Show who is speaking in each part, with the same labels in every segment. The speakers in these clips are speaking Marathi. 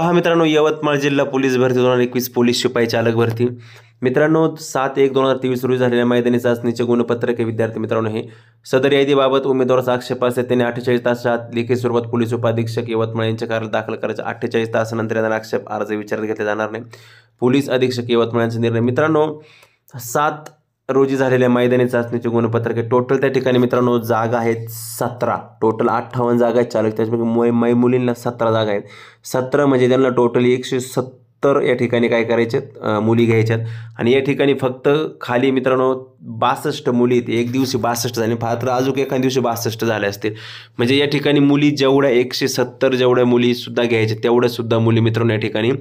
Speaker 1: हा मित्रांनो यवतमाळ जिल्हा पोलीस भरती दोन हजार एकवीस पोलीस शिपाई चालक भरती मित्रांनो सात एक दोन हजार तेवीस रोजी झालेल्या मैदानी चाचणीचे गुणपत्रक हे विद्यार्थी मित्रांनो हे सदर यादीबाबत उमेदवाराचा आक्षेप असेल त्यांनी अठ्ठेचाळीस तासात लेखी स्वरूपात पोलीस उपाधीक्षक यवतमाळ यांच्या कार्यालय दाखल करायचा अठ्ठेचाळीस तासानंतर यांना आक्षेप अर्ज विचारात घेतले जाणार नाही पोलीस अधीक्षक यवतमाळ यांचा निर्णय मित्रांनो सात रोजी झालेल्या मैदानी चाचणीचे गुणपत्रक आहे टोटल त्या ठिकाणी मित्रांनो जागा आहेत सतरा टोटल अठ्ठावन्न जागा आहेत चालक त्याच्यामध्ये मै मुलींना सतरा जागा आहेत सतरा म्हणजे त्यांना टोटल एकशे सत्तर या ठिकाणी काय करायच्यात मुली घ्यायच्यात आणि या ठिकाणी फक्त खाली मित्रांनो बासष्ट मुली एक दिवशी बासष्ट झाली फार तर अजून एखाद्या दिवशी बासष्ट झाले असतील म्हणजे या ठिकाणी मुली जेवढ्या एकशे सत्तर जेवढ्या मुलीसुद्धा घ्यायच्या तेवढ्यासुद्धा मुली मित्रांनो या ठिकाणी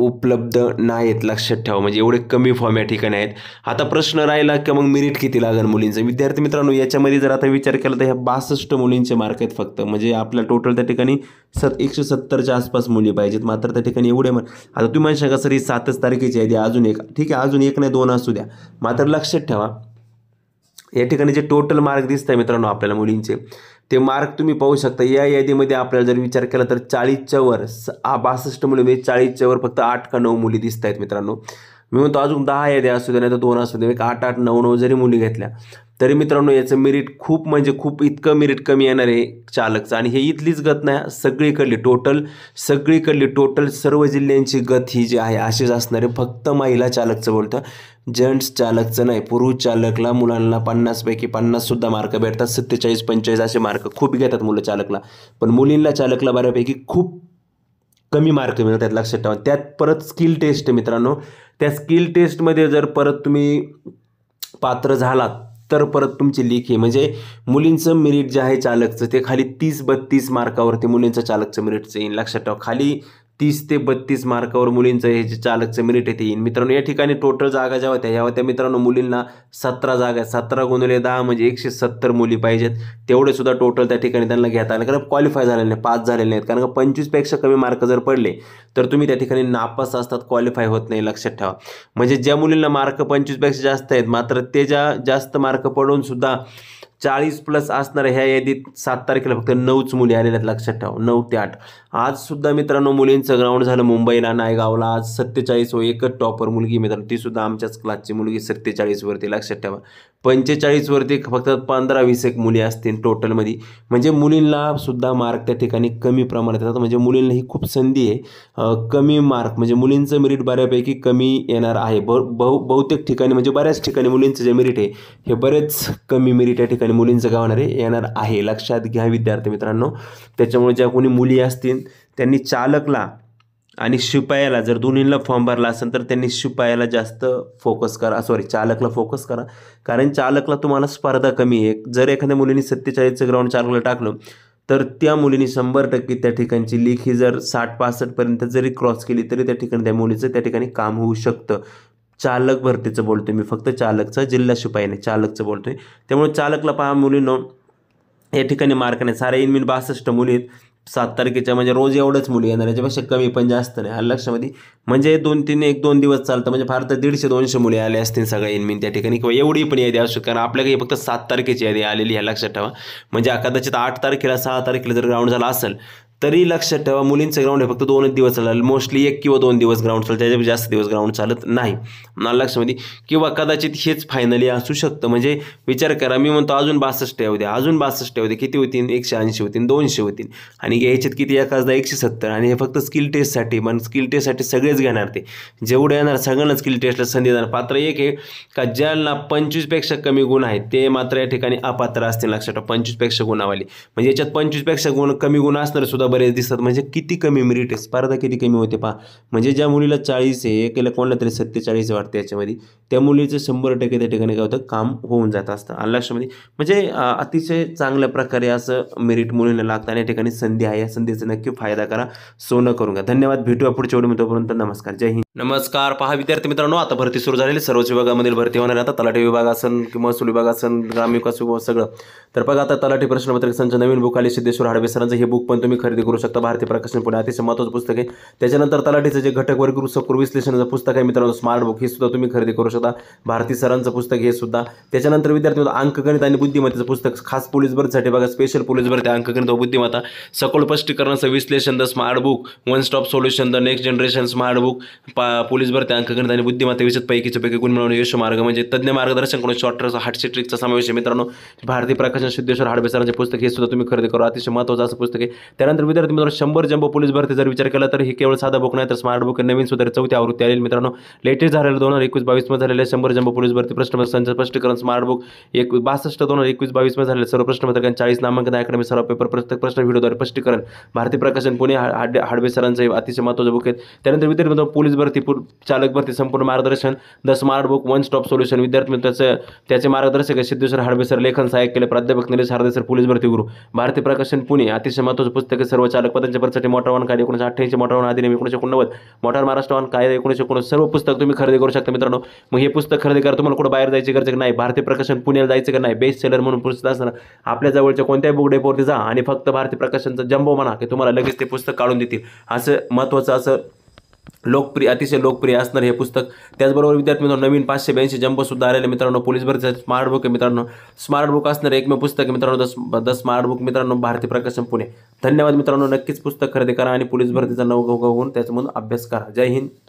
Speaker 1: उपलब्ध नाहीत लक्षात ठेवा म्हणजे एवढे कमी फॉर्म या ठिकाणी आहेत आता प्रश्न राहिला की मग मेरिट किती लागेल मुलींचं विद्यार्थी मित्रांनो याच्यामध्ये जर आता विचार केला तर ह्या बासष्ट मुलींचे मार्क आहेत फक्त म्हणजे आपल्या टोटल त्या ठिकाणी सत एकशे सत्तरच्या आसपास मुली पाहिजेत मात्र त्या ठिकाणी एवढे मग आता तुम्ही म्हणू शका सर ही सातच तारखेची आहे अजून एक ठीक आहे अजून एक नाही दोन असू द्या मात्र लक्षात ठेवा या ठिकाणी जे टोटल मार्क दिसत आहे मित्रांनो आपल्याला मुलींचे ते मार्क तुम्ही पाहू शकता या यादीमध्ये आपल्याला जर विचार केला तर चाळीसच्या वर बासष्ट मुली म्हणजे चाळीसच्या वर फक्त आठ का नऊ मुली दिसत आहेत मित्रांनो मी म्हणतो अजून दहा याद्या असू द्या नाही तर दोन असू दे एक आठ आठ नऊ नऊ जरी मुली घेतल्या तरी मित्रांनो याचं मिरिट खूप म्हणजे खूप इतकं मिरिट कमी येणार आहे चालकचं आणि हे इथलीच गत नाही सगळीकडली टोटल सगळीकडली टोटल सर्व जिल्ह्यांची गत ही जी आहे अशीच असणार आहे फक्त महिला चालकचं बोलतं जेंट्स चालकचं नाही पुरुष चालकला मुलांना पन्नासपैकी पन्नाससुद्धा मार्क भेटतात सत्तेचाळीस पंचेचाळीस असे मार्क खूप घेतात मुलं चालकला पण मुलींना चालकला बऱ्यापैकी खूप कमी मार्क मिळतात लक्षात ठेवा त्यात परत स्किल टेस्ट मित्रांनो त्या स्किल टेस्टमध्ये जर परत तुम्ही पात्र झालात तर परत तुमची लेखी म्हणजे मुलींचं मेरिट जे आहे चालकचं ते खाली तीस बत्तीस मार्कावरती मुलींचं चालकचं मिरिटचं येईल लक्षात ठेवा खाली तीस ते बत्तीस मार्कावर मुलींचं हे जे चालकचं मेरिट येते येईल मित्रांनो या ठिकाणी टोटल जागा ज्या होत्या ह्या होत्या मित्रांनो मुलींना सतरा जागा आहेत सतरा गुणले दहा म्हणजे एकशे सत्तर मुली पाहिजेत तेवढे सुद्धा टोटल त्या ठिकाणी त्यांना घेता आले कारण क्वालिफाय झालेले नाही पास झालेले नाहीत कारण का पंचवीसपेक्षा कमी मार्क जर पडले तर तुम्ही त्या ठिकाणी नापास असतात क्वालिफाय होत नाही लक्षात ठेवा म्हणजे ज्या मुलींना मार्क पंचवीसपेक्षा जास्त आहेत मात्र ते ज्या जास्त मार्क पडून सुद्धा चाळीस प्लस असणार ह्या यादीत सात तारखेला फक्त नऊच मुली आलेल्या आहेत लक्षात ठेवा नऊ ते आठ आज सुद्धा मित्रांनो मुलींचं ग्राउंड झालं मुंबईला नायगावला आज सत्तेचाळीस व एकच टॉपर मुलगी मित्रांनो ती सुद्धा आमच्याच क्लासची मुलगी सत्तेचाळीसवरती लक्षात ठेवा पंचेचाळीसवरती फक्त पंधरा वीस एक मुली असतील टोटलमध्ये म्हणजे मुलींना सुद्धा मार्क त्या ठिकाणी कमी प्रमाणात येतात म्हणजे मुलींना ही खूप संधी आहे कमी मार्क म्हणजे मुलींचं मेरिट बऱ्यापैकी कमी येणार आहे बहु बहुतेक ठिकाणी म्हणजे बऱ्याच ठिकाणी मुलींचं जे मेरिट आहे हे बरेच कमी मेरिट या ठिकाणी आणि मुलींचं काय आहे येणार आहे लक्षात घ्या विद्यार्थी मित्रांनो त्याच्यामुळे ज्या कोणी मुली असतील त्यांनी चालकला आणि शिपायाला जर दोन्हीला फॉर्म भरला असेल तर त्यांनी शिपायाला जास्त फोकस करा सॉरी चालकला फोकस करा कारण चालकला तुम्हाला स्पर्धा कमी आहे जर एखाद्या मुलीने सत्तेचाळीसचं ग्राउंड चालकला टाकलं तर त्या मुलीने शंभर टक्के त्या ठिकाणची ही जर साठ पासष्टपर्यंत जरी क्रॉस केली तरी त्या ठिकाणी त्या मुलीचं त्या ठिकाणी काम होऊ शकतं चालक भरतीचं बोलतो मी फक्त चालकचं जिल्हा शिपाईने चालकचं बोलतोय आहे त्यामुळे चालकला पहा मुलींनो या ठिकाणी मार्क नाही सारे इनमिन बासष्ट मुली आहेत सात तारखेच्या म्हणजे रोज एवढंच मुली येणार याच्यापेक्षा कमी पण जास्त नाही आलं लक्षामध्ये म्हणजे दोन तीन एक दोन दिवस चालतं म्हणजे फार तर दीडशे दोनशे मुली आले असतील सगळ्या इनमिन त्या ठिकाणी किंवा एवढी पण यादी असू कारण आपल्याकडे फक्त सात तारखेची यादी आलेली ह्या लक्षात ठेवा म्हणजे कदाचित आठ तारखेला सहा तारखेला जर ग्राउंड झाला असेल तरी लक्षात ठेवा मुलींचं ग्राउंड हे फक्त दोनच दिवस चालेल मोस्टली एक किंवा दोन दिवस ग्राउंड चालतं त्याच्यापेक्षा जास्त दिवस ग्राउंड चालत नाही मला लक्षामध्ये किंवा कदाचित हेच फायनली असू शकतं म्हणजे विचार करा मी म्हणतो अजून बासष्ट द्या अजून बासष्ट द्या किती होतील एकशे ऐंशी होतील दोनशे होतील आणि याच्यात किती एखादा एकशे सत्तर आणि हे फक्त स्किल टेस्टसाठी पण स्किल टेस्टसाठी सगळेच घेणार ते जेवढे येणार सगळ्यांना स्किल टेस्टला संधी देणार पात्र एक आहे का ज्यांना पंचवीसपेक्षा कमी गुण आहेत ते मात्र या ठिकाणी अपात्र असतील लक्षात ठेवा पंचवीसपेक्षा गुणावाली म्हणजे याच्यात पंचवीसपेक्षा गुण कमी गुण असणार सुद्धा बरेच दिसतात म्हणजे किती कमी मेरिट आहे स्पर्धा किती कमी होते पहा म्हणजे ज्या मुलीला चाळीस आहे केलं कोणाला तरी सत्तेचाळीस वाटते याच्यामध्ये त्या मुलीचं शंभर टक्के त्या ठिकाणी काय होतं काम होऊन जात असतं लक्षामध्ये म्हणजे अतिशय चांगल्या प्रकारे असं मेरिट मुलींना लागतं आणि या ठिकाणी संधी आहे या संधीचा नक्की फायदा करा सोनं करून घ्या धन्यवाद भेटूया पुढच्या वेळी तोपर्यंत नमस्कार जय हिंद नमस्कार पहा विद्यार्थी मित्रांनो आता भरती सुरू झालेली सर्वच विभागामधील भरती होणार आहे आता तलाठी विभाग असन की महसूल विभाग असन ग्रामविकास विभाग सगळं तर बघा आता तलाठी प्रश्नपत्रिक संच नवीन बुक आली सिद्धेश्वर हाडवे सरांचं हे बुक पण तुम्ही खरेदी करू शकता भारतीय प्रकाशन पुणे अतिशय महत्वाचं पुस्तक आहे त्याच्यानंतर तलाठीचं जे घटक वर्ग सकृ विश्लेषणाचं पुस्तक आहे मित्रांनो स्मार्ट बुक हे सुद्धा तुम्ही खरेदी करू शकता भारती सरांचं पुस्तक हे सुद्धा त्याच्यानंतर विद्यार्थी अंकगणित आणि बुद्धिमत्तेचं पुस्तक खास पोलीस भरतीसाठी बघा स्पेशल पोलीस भरती अंकगणित व बुद्धिमत्ता सखोल स्पष्टीकरणाचं विश्लेषण the smart book one stop solution the next generation smart book police police भरती अंकगणित आणि बुद्धिमत्ता पैकीचे पैकी गुण मिळवणे यश मार्ग म्हणजे तज्ञ मार्गदर्शन करून शॉर्टर्स हार्टशी ट्रिकचा समावेश आहे मित्रांनो भारतीय प्रकाशन सिद्धेश्वर हाडबेसरांचे पुस्तक हे सुद्धा तुम्ही खरेदी करा अतिशय महत्त्वाचं असं पुस्तक आहे त्यानंतर विद्यार्थी मित्रांनो शंभर जंबो पोलीस भरती जर विचार केला तर ही केवळ साधा बुक नाही तर स्मार्ट बुक नवीन सुद्धा चौथी आवृत्ती आली मित्रांनो लेटेस्ट झालेलं दोन हजार एकवीस बावीसमध्ये झालेल्या शंभर जंबो पोलीस भरती प्रश्नपत्रांचं स्पष्टीकरण स्मार्ट बुक एक बासष्ट दोन हजार एकवीस बावीसमध्ये झालेलं सर्व प्रश्नपत्रकांनी चाळीस नामांकन अकॅडमी सर्व पेपर प्रत्येक प्रश्न व्हिडिओद्वारे स्पष्टीकरण भारतीय प्रकाशन पुणे हाडबे अतिशय महत्त्वाचं बुक आहे त्यानंतर विद्यार्थी मित्रांनो पोलीस भरती भरती चालक भरती संपूर्ण मार्गदर्शन the smart book one stop solution विद्यार्थी मित्राचं त्याचे मार्गदर्शक सिद्धेश्वर हाडबे सर लेखन सहाय्यक केले प्राध्यापक निलेश हार्दे सर पोलीस भरती गुरु भारतीय प्रकाशन पुणे अतिशय महत्त्वाचं पुस्तक आहे सर्व चालक पदांच्या भरतीसाठी मोठा वाहन कायदे एकोणीसशे अठ्ठ्याऐंशी मोठा वाहन अधिनियम एकोणीशे एकोणनव्वद मोठा महाराष्ट्र वाहन कायदा एकोणीशे एकोणीस सर्व पुस्तक तुम्ही खरेदी करू शकता मित्रांनो मग हे पुस्तक खरेदी करा तुम्हाला कुठं बाहेर जायची गरज नाही भारतीय प्रकाशन पुण्याला जायचं का नाही बेस्ट सेलर म्हणून पुस्तक असताना आपल्या जवळच्या कोणत्याही बुक डेपोवरती जा आणि फक्त भारतीय प्रकाशनचा जंबो म्हणा की तुम्हाला लगेच ते पुस्तक काढून देतील असं महत्त्वाचं असं लोकप्रिय अतिशय लोकप्रिय असणार हे पुस्तक त्याचबरोबर विद्यार्थी मित्रांनो नवीन पाचशे ब्याऐंशी जंपसुद्धा आलेले मित्रांनो पोलीस भरतीचा स्मार्ट बुक आहे मित्रांनो स्मार्ट बुक असणार एकमेव पुस्तक मित्रांनो दस द स्मार्ट बुक मित्रांनो भारती प्रकाशन पुणे धन्यवाद मित्रांनो नक्कीच पुस्तक खरेदी करा आणि पोलीस भरतीचा त्याचं म्हणून अभ्यास करा जय हिंद